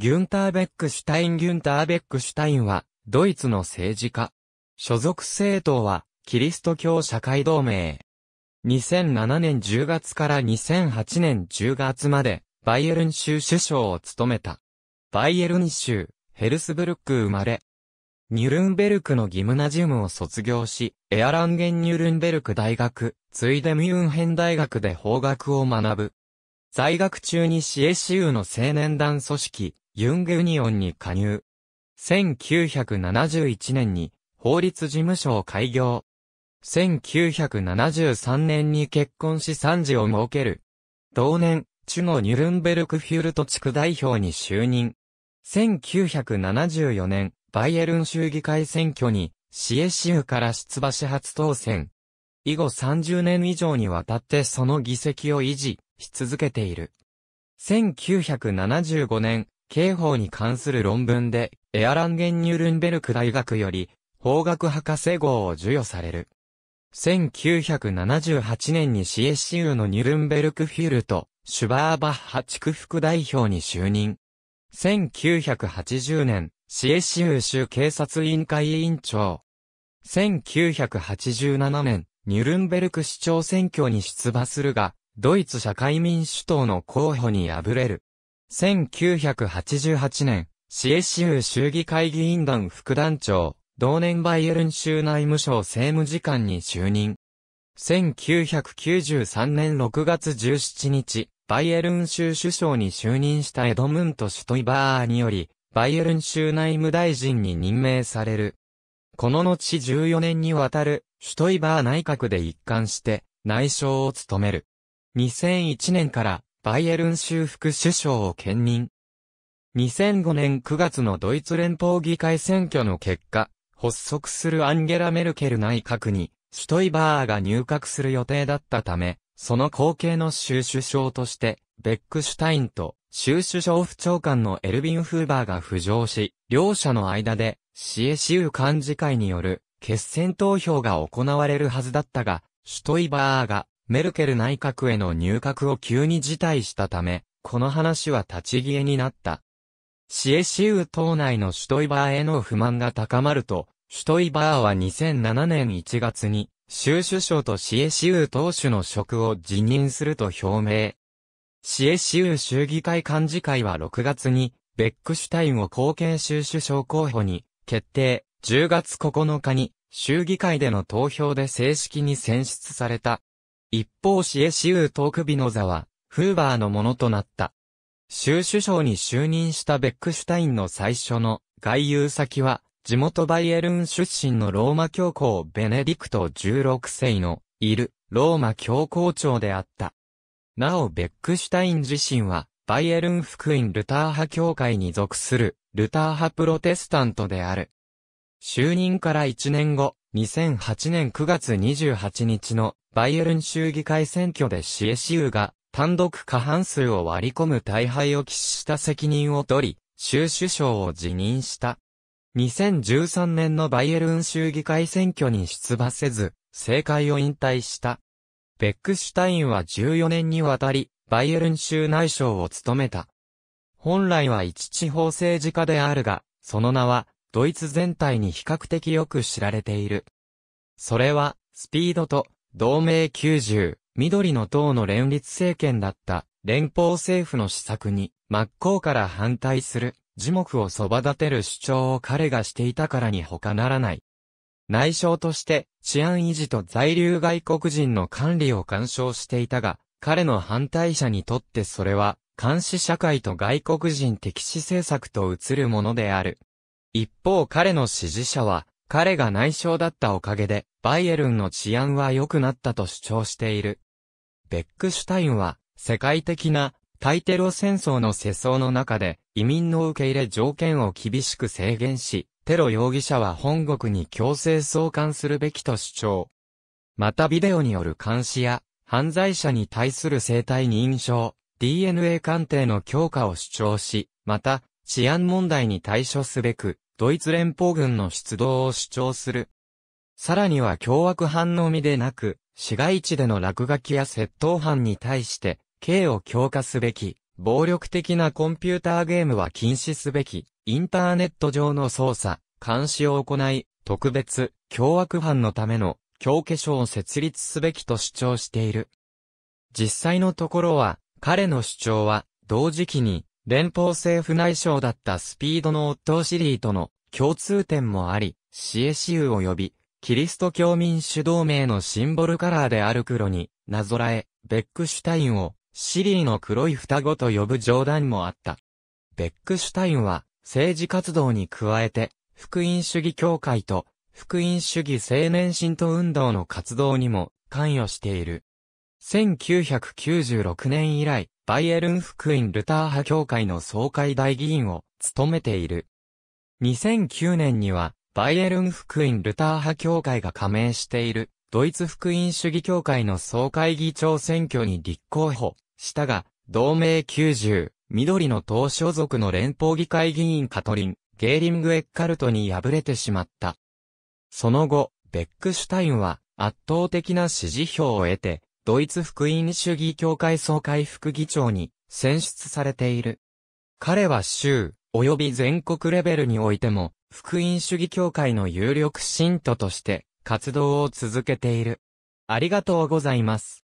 ギュンター・ベックシュタイン・ギュンター・ベックシュタインは、ドイツの政治家。所属政党は、キリスト教社会同盟。2007年10月から2008年10月まで、バイエルン州首相を務めた。バイエルン州、ヘルスブルック生まれ。ニュルンベルクのギムナジウムを卒業し、エアランゲンニュルンベルク大学、ついでミュンヘン大学で法学を学ぶ。在学中に CSU の青年団組織、ユングユニオンに加入。1971年に法律事務所を開業。1973年に結婚し3児を設ける。同年、チュノ・ニュルンベルクフュルト地区代表に就任。1974年、バイエルン州議会選挙に、シエシウから出馬し初当選。以後30年以上にわたってその議席を維持し続けている。1975年、刑法に関する論文で、エアランゲン・ニュルンベルク大学より、法学博士号を授与される。1978年に CSU のニュルンベルクフィルト、シュバーバッハ地区副代表に就任。1980年、CSU 州警察委員会委員長。1987年、ニュルンベルク市長選挙に出馬するが、ドイツ社会民主党の候補に敗れる。1988年、シ s u 州議会議員団副団長、同年バイエルン州内務省政務次官に就任。1993年6月17日、バイエルン州首相に就任したエドムント・シュトイバーにより、バイエルン州内務大臣に任命される。この後14年にわたる、シュトイバー内閣で一貫して、内相を務める。2001年からバイエルン州副首相を兼任。2005年9月のドイツ連邦議会選挙の結果、発足するアンゲラ・メルケル内閣に、シュトイバーが入閣する予定だったため、その後継の州首相として、ベックシュタインと州首相府長官のエルビン・フーバーが浮上し、両者の間で、エシウ幹事会による決選投票が行われるはずだったが、シュトイバーがメルケル内閣への入閣を急に辞退したため、この話は立ち消えになった。シエシウ党内のシュトイバーへの不満が高まると、シュトイバーは2007年1月に、州首相とシエシウ党首の職を辞任すると表明。シエシウ州議会幹事会は6月に、ベックシュタインを後継州首相候補に決定、10月9日に、州議会での投票で正式に選出された。一方シエシウートークビノザは、フーバーのものとなった。州首相に就任したベックシュタインの最初の外遊先は、地元バイエルン出身のローマ教皇ベネディクト16世のいるローマ教皇庁であった。なおベックシュタイン自身は、バイエルン福音ルター派教会に属するルター派プロテスタントである。就任から1年後、2008年9月28日のバイエルン州議会選挙でシエシウが単独過半数を割り込む大敗を喫した責任を取り、州首相を辞任した。2013年のバイエルン州議会選挙に出馬せず、政界を引退した。ベックシュタインは14年にわたり、バイエルン州内相を務めた。本来は一地方政治家であるが、その名は、ドイツ全体に比較的よく知られている。それは、スピードと、同盟90、緑の党の連立政権だった連邦政府の施策に真っ向から反対する樹木をそば立てる主張を彼がしていたからに他ならない。内相として治安維持と在留外国人の管理を干渉していたが、彼の反対者にとってそれは監視社会と外国人敵視政策と移るものである。一方彼の支持者は、彼が内相だったおかげで、バイエルンの治安は良くなったと主張している。ベックシュタインは、世界的な対テロ戦争の世相の中で、移民の受け入れ条件を厳しく制限し、テロ容疑者は本国に強制送還するべきと主張。またビデオによる監視や、犯罪者に対する生体認証、DNA 鑑定の強化を主張し、また、治安問題に対処すべく、ドイツ連邦軍の出動を主張する。さらには凶悪犯のみでなく、市街地での落書きや窃盗犯に対して、刑を強化すべき、暴力的なコンピューターゲームは禁止すべき、インターネット上の操作、監視を行い、特別、凶悪犯のための、強化書を設立すべきと主張している。実際のところは、彼の主張は、同時期に、連邦政府内省だったスピードの夫シリーとの共通点もあり、シエシウ及び、キリスト教民主同盟のシンボルカラーである黒に、なぞらえ、ベックシュタインを、シリーの黒い双子と呼ぶ冗談もあった。ベックシュタインは、政治活動に加えて、福音主義協会と、福音主義青年信徒運動の活動にも関与している。1996年以来、バイエルン福音ルター派協会の総会大議員を務めている。2009年には、バイエルン福音ルター派協会が加盟している、ドイツ福音主義協会の総会議長選挙に立候補したが、同盟90、緑の党所属の連邦議会議員カトリン、ゲーリング・エッカルトに敗れてしまった。その後、ベックシュタインは圧倒的な支持票を得て、ドイツ福音主義協会総会副議長に選出されている。彼は州、及び全国レベルにおいても、福音主義協会の有力信徒として活動を続けている。ありがとうございます。